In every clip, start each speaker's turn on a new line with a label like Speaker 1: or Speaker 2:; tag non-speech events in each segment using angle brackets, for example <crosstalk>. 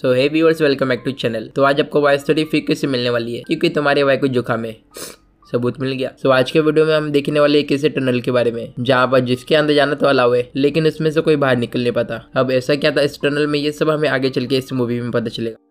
Speaker 1: so hey viewers welcome back to channel तो आज आपको वॉइस थोड़ी फिर से मिलने वाली है क्योंकि तुम्हारे वाई को जुखाम है <laughs> सबूत मिल गया सो so, आज के वीडियो में हम देखने वाले एक ऐसे टनल के बारे में जहाँ पर जिसके अंदर जाना तो अलाव है लेकिन उसमें से कोई बाहर निकल नहीं पाता अब ऐसा क्या था इस टनल में ये सब हमें आगे चल के इस मूवी में पता चलेगा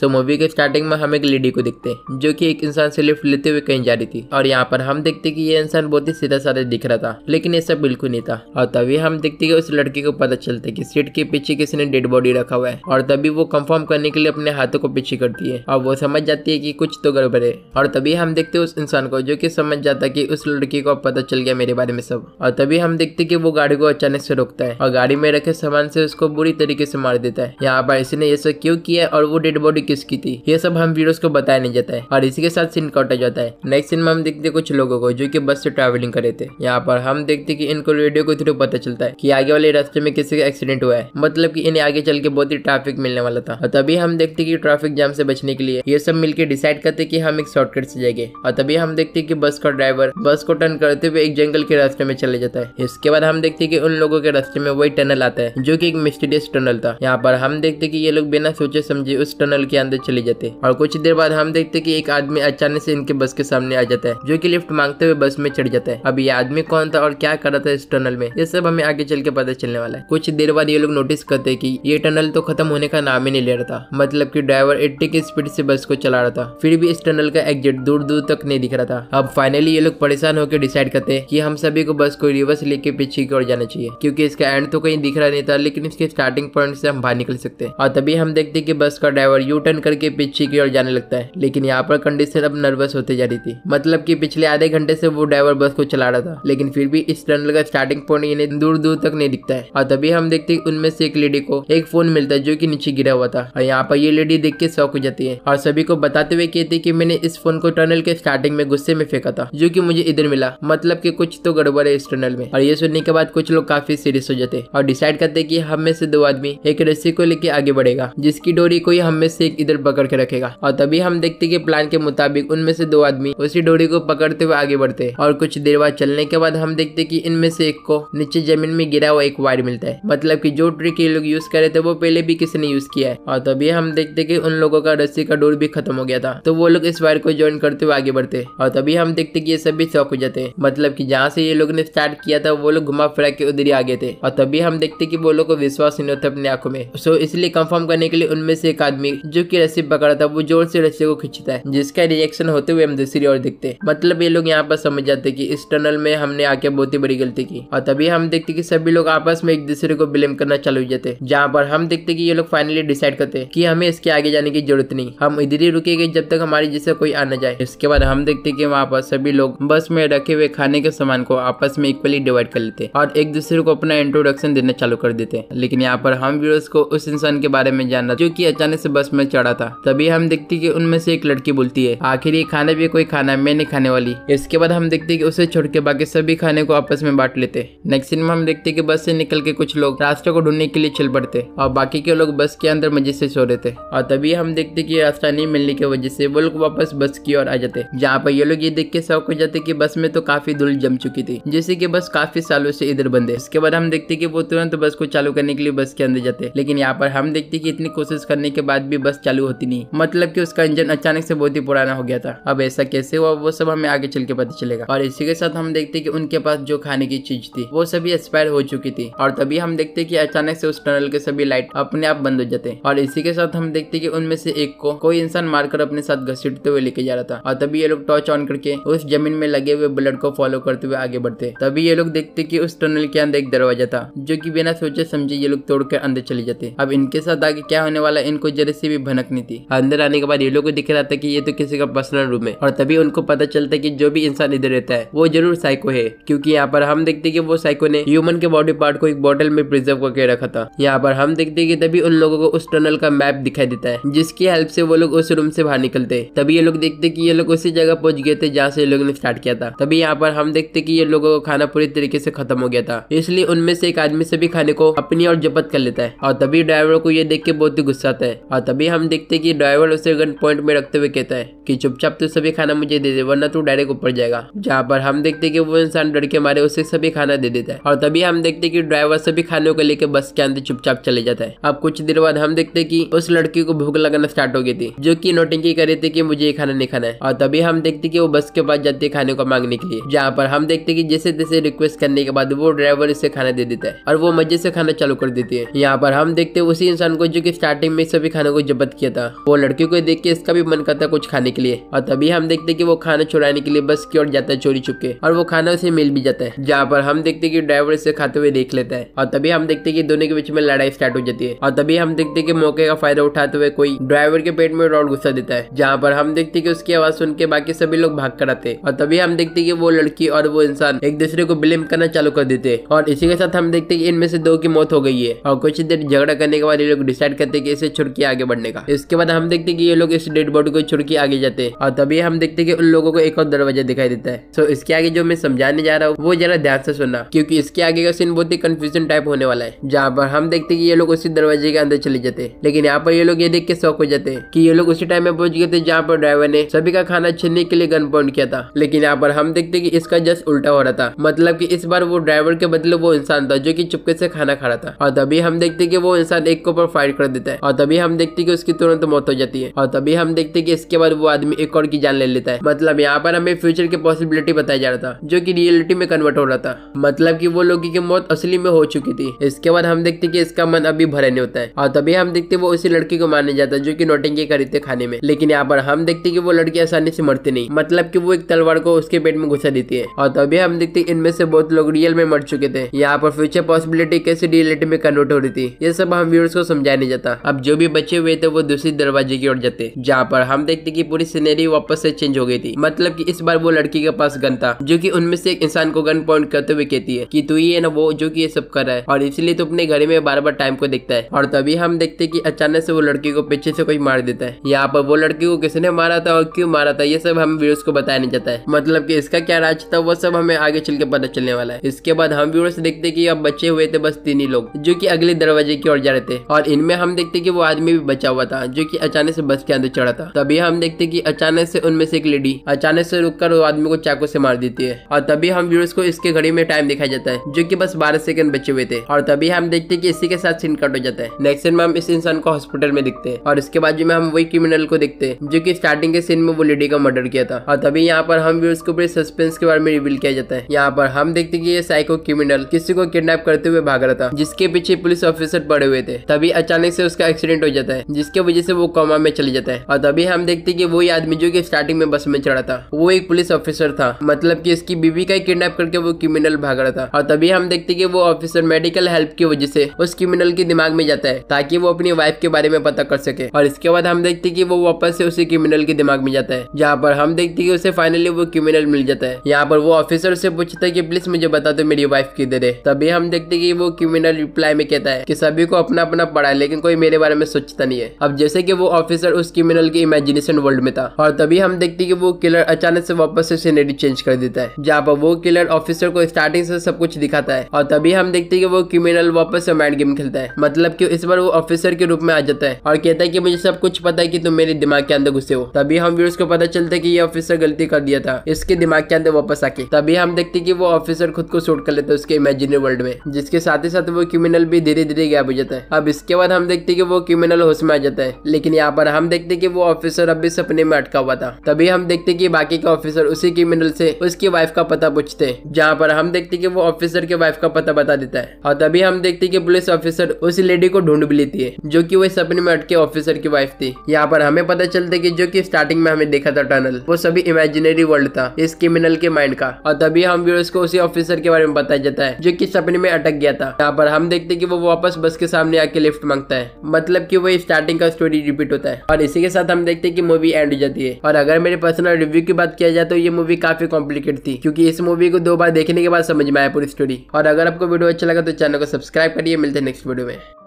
Speaker 1: सो मूवी के स्टार्टिंग में हम एक लेडी को देखते हैं जो कि एक इंसान से लिफ्ट लेते हुए कहीं जा रही थी और यहाँ पर हम देखते कि ये इंसान बहुत ही सीधा साधा दिख रहा था लेकिन ऐसा बिल्कुल नहीं था और तभी हम देखते कि उस लड़के को पता चलता है कि सीट के पीछे किसी ने डेड बॉडी रखा हुआ है और तभी वो कंफर्म करने के लिए अपने हाथों को पीछे करती है और वो समझ जाती है की कुछ तो गड़बड़ है और तभी हम देखते उस इंसान को जो की समझ जाता की उस लड़की को पता चल गया मेरे बारे में सब और तभी हम देखते की वो गाड़ी को अचानक से रोकता है और गाड़ी में रखे सामान से उसको बुरी तरीके से मार देता है यहाँ पर इसने ये सब क्यों किया और वो डेड बॉडी मूवी किसकी थी ये सब हम वीडियोस को बताया नहीं जाता है और इसी के साथ सीन कटा जाता है नेक्स्ट सीन में हम देखते हैं कुछ लोगों को जो कि बस से ट्रेवलिंग करे थे यहाँ पर हम देखते कि इनको रेडियो के थ्रू पता चलता है कि आगे वाले रास्ते में किसी का एक्सीडेंट हुआ है मतलब की इन्हें आगे चल के बहुत ही ट्रैफिक मिलने वाला था और तभी हम देखते कि ट्रैफिक जाम से बचने के लिए ये सब मिलकर डिसाइड करते कि हम एक शॉर्टकट से जाएंगे और तभी हम देखते कि बस का ड्राइवर बस को टर्न करते हुए एक जंगल के रास्ते में चले जाता है इसके बाद हम देखते कि उन लोगों के रास्ते में वही टनल आता है जो कि एक मिस्टीरियस टनल था यहाँ पर हम देखते कि ये लोग बिना सोचे समझे उस टनल के अंदर चले जाते और कुछ देर बाद हम देखते कि एक आदमी अचानक से इनके बस के सामने आ जाता है जो की लिफ्ट मांगते हुए बस में चढ़ जाता है अब ये आदमी कौन था और क्या कर रहा था इस टनल में ये सब हमें आगे चल के पता चलने वाला है कुछ देर बाद ये लोग नोटिस करते की ये टनल तो खत्म होने का नाम ही नहीं ले रहा था मतलब की ड्राइवर एट्टी की स्पीड से बस को चला रहा था फिर भी इस टनल का एग्जिट दूर दूर तक नहीं दिख रहा था अब फाइनली ये लोग परेशान होकर डिसाइड करते हैं कि हम सभी को बस को रिवर्स लेके पीछे की ओर जाना चाहिए क्योंकि इसका एंड तो कहीं दिख रहा नहीं था लेकिन इसके स्टार्टिंग पॉइंट से हम बाहर निकल सकते और तभी हम देखते कि बस का ड्राइवर यू टर्न करके पीछे की ओर जाने लगता है लेकिन यहाँ पर कंडीशन अब नर्वस होती जा रही थी मतलब की पिछले आधे घंटे से वो ड्राइवर बस को चला रहा था लेकिन फिर भी इस टनल का स्टार्टिंग पॉइंट इन्हें दूर दूर तक नहीं दिखता है और तभी हम देखते हैं उनमें से एक लेडी को एक फोन मिलता है जो की नीचे गिरा हुआ था और यहाँ पर ये लेडी देख के शौक हो जाती है और सभी को बताते हुए कहती है की मैंने इस फोन को टनल के स्टार्टिंग में गुस्से में फेंका था जो की मुझे इधर मिला मतलब की कुछ तो गड़बड़ है इस टनल में और ये सुनने के बाद कुछ लोग काफी सीरियस हो जाते और डिसाइड करते की हम में से दो आदमी एक रस्सी को लेकर आगे बढ़ेगा जिसकी डोरी कोई हम में से एक इधर पकड़ के रखेगा और तभी हम देखते कि प्लान के मुताबिक उनमें से दो आदमी उसी डोरी को पकड़ते हुए आगे बढ़ते और कुछ देर बाद चलने के बाद हम देखते कि इनमें से एक को नीचे जमीन में गिरा हुआ एक वायर मिलता है मतलब कि जो ट्रिक ये लोग यूज करे थे वो पहले भी किसी ने यूज किया है और तभी हम देखते कि उन लोगों का रस्सी का डोर भी खत्म हो गया था तो वो लोग इस वायर को ज्वाइन करते हुए आगे बढ़ते और तभी हम देखते कि ये सब भी चौक हो जाते मतलब की जहाँ से ये लोग ने स्टार्ट किया था वो लोग घुमा फिरा के उधर ही आगे थे और तभी हम देखते कि वो लोग को विश्वास नहीं होता अपनी आंखों में सो इसलिए कंफर्म करने के लिए उनमें से एक आदमी जो की रस्सी पकड़ा था वो जोर से रस्सी को खींचता है जिसका रिएक्शन होते हुए हम दूसरी ओर देखते मतलब ये लोग यहाँ पर समझ जाते कि इस टनल में हमने आके बहुत ही बड़ी गलती की और तभी हम देखते कि सभी लोग आपस में एक दूसरे को ब्लेम करना चालू हो जाते जहाँ पर हम देखते कि ये लोग फाइनली डिसाइड करते कि हमें इसके आगे जाने की जरूरत नहीं हम इधर ही गए जब तक हमारी जैसे कोई आना जाए इसके बाद हम देखते कि वहाँ पर सभी लोग बस में रखे हुए खाने के सामान को आपस में इक्वली डिवाइड कर लेते और एक दूसरे को अपना इंट्रोडक्शन देना चालू कर देते लेकिन यहाँ पर हम भी को उस इंसान के बारे में जानना जो की अचानक से बस में में चढ़ा था तभी हम देखते कि उनमें से एक लड़की बोलती है आखिर ये खाना भी कोई खाना मैं नहीं खाने वाली इसके बाद हम देखते कि उसे छोड़ के बाकी सभी खाने को आपस में बांट लेते नेक्स्ट सीन में हम देखते कि बस से निकल के कुछ लोग रास्ते को ढूंढने के लिए चल पड़ते और बाकी के लोग बस के अंदर मजे से सो रहे थे और तभी हम देखते कि रास्ता नहीं मिलने की वजह से वो लोग वापस बस की ओर आ जाते जहाँ पर ये लोग ये देख के शौक हो जाते की बस में तो काफी धूल जम चुकी थी जैसे की बस काफी सालों से इधर बंद है उसके बाद हम देखते कि वो तुरंत बस को चालू करने के लिए बस के अंदर जाते लेकिन यहाँ पर हम देखते कि इतनी कोशिश करने के बाद भी बस बस चालू होती नहीं मतलब की उसका इंजन अचानक से बहुत ही पुराना हो गया था अब ऐसा कैसे हुआ वो सब हमें आगे चल के पता चलेगा और इसी के साथ हम देखते कि उनके पास जो खाने की चीज थी वो सभी एक्सपायर हो चुकी थी और तभी हम देखते कि अचानक से उस टनल के सभी लाइट अपने आप बंद हो जाते और इसी के साथ हम देखते कि उनमें से एक को कोई इंसान मारकर अपने साथ घसीटते हुए लेके जा रहा था और तभी ये लोग टॉर्च ऑन करके उस जमीन में लगे हुए ब्लड को फॉलो करते हुए आगे बढ़ते तभी ये लोग देखते कि उस टनल के अंदर एक दरवाजा था जो कि बिना सोचे समझे ये लोग तोड़कर अंदर चले जाते अब इनके साथ आगे क्या होने वाला इनको जरे भी भनकनी थी अंदर आने के बाद ये लोग को दिख रहा था की ये तो किसी का पर्सनल रूम है और तभी उनको पता चलता है की जो भी इंसान इधर रहता है वो जरूर साइको है क्यूँकी यहाँ पर हम देखते की वो साइको ने ह्यूमन के बॉडी पार्ट को एक बॉटल में प्रिजर्व करके रखा था यहाँ पर हम देखते की तभी उन लोगों को उस टनल का मैप दिखाई देता है जिसकी हेल्प से वो लोग उस रूम से बाहर निकलते तभी ये लोग देखते कि ये लोग उसी जगह पहुंच गए थे जहाँ से ये लोगों ने स्टार्ट किया था तभी यहाँ पर हम देखते कि ये लोगों का खाना पूरी तरीके से खत्म हो गया था इसलिए उनमें से एक आदमी सभी खाने को अपनी और जपत कर लेता है और तभी ड्राइवर को ये देख के बहुत ही गुस्सा आता है और तभी हम देखते हैं कि ड्राइवर उसे गन पॉइंट में रखते हुए कहता है कि चुपचाप तू सभी खाना मुझे दे दे वरना तू डायरेक्ट ऊपर जाएगा जहाँ पर हम देखते हैं कि वो इंसान डर के मारे उसे सभी खाना दे देता है और तभी हम देखते हैं कि ड्राइवर सभी खानों को लेकर बस के अंदर चुपचाप चले जाता है अब कुछ देर बाद हम देखते की उस लड़की को भूख लगाना स्टार्ट हो गई थी जो की नोटिंग कर रही थी की मुझे ये खाना नहीं खाना है और तभी हम देखते की वो बस के पास जाती है खाने को मांगने के लिए जहाँ पर हम देखते की जैसे तैसे रिक्वेस्ट करने के बाद वो ड्राइवर इसे खाना दे देता है और वो मजे से खाना चालू कर देती है यहाँ पर हम देखते उसी इंसान को जो की स्टार्टिंग में सभी खानों को जब बंद किया था वो लड़के को देख के इसका भी मन करता कुछ खाने के लिए और तभी हम देखते कि वो खाना छुड़ाने के लिए बस की ओर जाता है चोरी चुपके और वो खाना उसे मिल भी जाता है जहाँ पर हम देखते कि ड्राइवर इसे खाते हुए देख लेता है और तभी हम देखते कि दोनों के बीच में लड़ाई स्टार्ट हो जाती है और तभी हम देखते कि मौके का फायदा उठाते हुए कोई ड्राइवर के पेट में रॉड घुसा देता है जहाँ पर हम देखते कि उसकी आवाज सुन के बाकी सभी लोग भाग कर आते और तभी हम देखते कि वो लड़की और वो इंसान एक दूसरे को ब्लेम करना चालू कर देते और इसी के साथ हम देखते कि इनमें से दो की मौत हो गई है और कुछ देर झगड़ा करने के बाद ये लोग डिसाइड करते कि इसे के आगे बढ़ने जाएगा इसके बाद हम देखते कि ये लोग इस डेड बॉडी को छोड़ के आगे जाते हैं और तभी हम देखते कि उन लोगों को एक और दरवाजा दिखाई देता है सो इसके आगे जो मैं समझाने जा रहा हूँ वो जरा ध्यान से सुनना क्योंकि इसके आगे का सीन बहुत ही कंफ्यूजन टाइप होने वाला है जहाँ पर हम देखते कि ये लोग उसी दरवाजे के अंदर चले जाते हैं लेकिन यहाँ पर ये लोग ये देख के शौक हो जाते हैं कि ये लोग उसी टाइम में पहुंच गए थे जहाँ पर ड्राइवर ने सभी का खाना छीनने के लिए गन पॉइंट किया था लेकिन यहाँ पर हम देखते कि इसका जस्ट उल्टा हो रहा था मतलब कि इस बार वो ड्राइवर के बदले वो इंसान था जो कि चुपके से खाना खा रहा था और तभी हम देखते कि वो इंसान एक के ऊपर फायर कर देता है और तभी हम देखते कि उसकी तुरंत मौत हो जाती है और तभी हम देखते हैं कि इसके बाद वो आदमी एक और की जान ले लेता है मतलब यहाँ पर हमें फ्यूचर की पॉसिबिलिटी बताया जा रहा था जो की रियलिटी में कन्वर्ट हो रहा था मतलब की वो लोग की मौत असली में हो चुकी थी इसके बाद हम देखते की इसका मन अभी भरे नहीं होता है और तभी हम देखते वो उसी लड़की को मारने जाता है जो की नोटिंग करी थे खाने में लेकिन यहाँ पर हम देखते की वो लड़की आसानी से मरती नहीं मतलब की वो एक तलवार को उसके पेट में घुसा देती है और तभी हम देखते इनमें से बहुत लोग रियल में मर चुके थे यहाँ पर फ्यूचर पॉसिबिलिटी कैसे रियलिटी में कन्वर्ट हो रही थी ये सब हम व्यूअर्स को समझाया नहीं जाता अब जो भी बचे हुए थे वो दूसरी दरवाजे की ओर जाते जहाँ पर हम देखते की पूरी सीनरी वापस से चेंज हो गई थी मतलब की इस बार वो लड़की के पास गन था जो की उनमें से एक इंसान को गन पॉइंट करते हुए कहती है की तू ये ना वो जो की ये सब कर रहा है और इसलिए तो अपने घरे में बार बार टाइम को देखता है और तभी हम देखते की अचानक से वो लड़की को पीछे से कोई मार देता है यहाँ पर वो लड़की को किसने मारा था और क्यों मारा था ये सब हम व्यूअर्स को बताया नहीं जाता है मतलब कि इसका क्या राज था वो सब हमें आगे चल के पता चलने वाला है इसके बाद हम व्यूअर्स देखते कि अब बचे हुए थे बस तीन ही लोग जो कि अगले दरवाजे की ओर जा रहे थे और इनमें हम देखते कि वो आदमी भी बचा हुआ हुआ था जो कि अचानक से बस के अंदर चढ़ा था तभी हम देखते कि अचानक से उनमें से एक लेडी अचानक से रुक कर वो आदमी को चाकू से मार देती है और तभी हम व्यूर्स को इसके घड़ी में टाइम दिखाया जाता है जो की बस बारह सेकंड बचे हुए थे और तभी हम देखते की इसी के साथ सीन कट हो जाता है नेक्स्ट सीन में हम इस इंसान को हॉस्पिटल में दिखते हैं और इसके बाद में हम वही क्रिमिनल को देखते हैं जो की स्टार्टिंग के सीन में वो लेडी का मर्डर किया था और तभी यहाँ पर हम व्यूर्स को पूरे सस्पेंस के बारे में रिवील किया जाता है यहाँ पर हम देखते कि ये साइको क्रिमिनल किसी को किडनैप करते हुए भाग रहा था जिसके पीछे पुलिस ऑफिसर पड़े हुए थे तभी अचानक से उसका एक्सीडेंट हो जाता है जिसके वजह से वो कोमा में चले जाता है और तभी हम देखते कि वही आदमी जो कि स्टार्टिंग में बस में चढ़ा था वो एक पुलिस ऑफिसर था मतलब कि इसकी बीवी का ही किडनेप करके वो क्रिमिनल भाग रहा था और तभी हम देखते कि वो ऑफिसर मेडिकल हेल्प की वजह से उस क्रिमिनल के दिमाग में जाता है ताकि वो अपनी वाइफ के बारे में पता कर सके और इसके बाद हम देखते कि वो वापस से उसी क्रिमिनल के दिमाग में जाता है जहाँ पर हम देखते कि उसे फाइनली वो क्रिमिनल मिल जाता है यहाँ पर वो ऑफिसर से पूछता है कि प्लीज मुझे बता दो मेरी वाइफ की दे तभी हम देखते कि वो क्रिमिनल रिप्लाई में कहता है कि सभी को अपना अपना पढ़ा है लेकिन कोई मेरे बारे में सोचता नहीं है अब जैसे कि वो ऑफिसर उस क्रिमिनल के इमेजिनेशन वर्ल्ड में था और तभी हम देखते कि वो किलर अचानक से वापस से सीनरी चेंज कर देता है जहाँ पर वो किलर ऑफिसर को स्टार्टिंग से सब कुछ दिखाता है और तभी हम देखते कि वो क्रिमिनल वापस से माइंड गेम खेलता है मतलब की इस बार वो ऑफिसर के रूप में आ जाता है और कहता है की मुझे सब कुछ पता है की तुम मेरे दिमाग के अंदर घुसे हो तभी हम व्यूर्स को पता चलता है की ये ऑफिसर गलती कर दिया था इसके दिमाग के अंदर वापस आके तभी हम देखते कि वो ऑफिसर खुद को शूट कर लेता है उसके इमेजिनरी वर्ल्ड में जिसके साथ ही साथ वो क्रिमिनल भी धीरे धीरे गैप हो जाता है अब इसके बाद हम देखते कि वो क्रिमिनल होश में आ जाता है लेकिन यहाँ पर हम देखते कि वो ऑफिसर अब भी सपने में अटका हुआ था तभी हम देखते कि बाकी के ऑफिसर उसी क्रिमिनल से उसकी वाइफ का पता पूछते हैं जहाँ पर हम देखते कि वो ऑफिसर के वाइफ का पता बता देता है और तभी हम देखते कि पुलिस ऑफिसर उस लेडी को ढूंढ भी लेती है जो की वो सपने में अटके ऑफिसर की वाइफ थी यहाँ पर हमें पता चलता की जो की स्टार्टिंग में हमें देखा था टनल वो सभी इमेजिनरी वर्ल्ड था इस क्रिमिनल के माइंड का और तभी हम व्यूअर्स को उसी ऑफिसर के बारे में बताया जाता है जो की सपने में अटक गया था यहाँ पर हम देखते कि वो वापस बस के सामने आके लिफ्ट मांगता है मतलब कि वो स्टार्टिंग स्टार्टिंग का स्टोरी रिपीट होता है और इसी के साथ हम देखते हैं कि मूवी एंड हो जाती है और अगर मेरे पर्सनल रिव्यू की बात किया जाए तो ये मूवी काफी कॉम्प्लिकेट थी क्योंकि इस मूवी को दो बार देखने के बाद समझ में आया पूरी स्टोरी और अगर आपको वीडियो अच्छा लगा तो चैनल को सब्सक्राइब करिए मिलते हैं नेक्स्ट वीडियो में